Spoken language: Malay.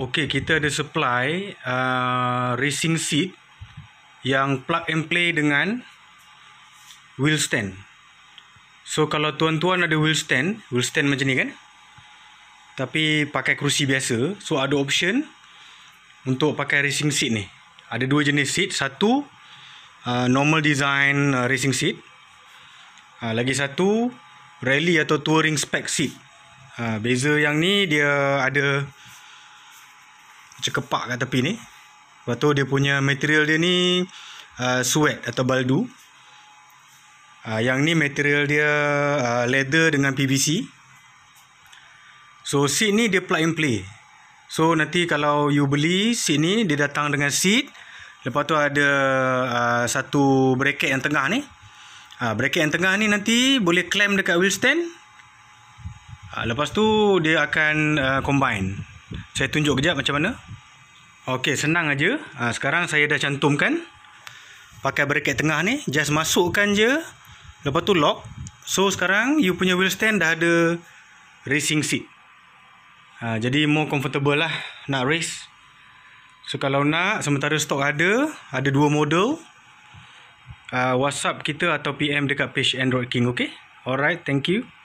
Okey, kita ada supply uh, racing seat yang plug and play dengan wheel stand. So kalau tuan-tuan ada wheel stand, wheel stand macam ni kan? Tapi pakai kerusi biasa, so ada option untuk pakai racing seat ni. Ada dua jenis seat, satu uh, normal design uh, racing seat. Uh, lagi satu rally atau touring spec seat. Uh, beza yang ni dia ada macam kepak kat tepi ni. Lepas tu dia punya material dia ni uh, suet atau baldu. Uh, yang ni material dia uh, leather dengan PVC. So seat ni dia plug and play. So nanti kalau you beli seat ni dia datang dengan seat. Lepas tu ada uh, satu bracket yang tengah ni. Uh, bracket yang tengah ni nanti boleh clamp dekat wheel stand. Uh, lepas tu dia akan uh, combine. Saya tunjuk kejap macam mana. Okey, senang aja. Ha, sekarang saya dah cantumkan pakai bracket tengah ni, just masukkan je. Lepas tu lock. So sekarang you punya wheel stand dah ada racing seat. Ha, jadi more comfortable lah nak race. So kalau nak sementara stok ada, ada dua model. Uh, WhatsApp kita atau PM dekat page Android King, Okay. Alright, thank you.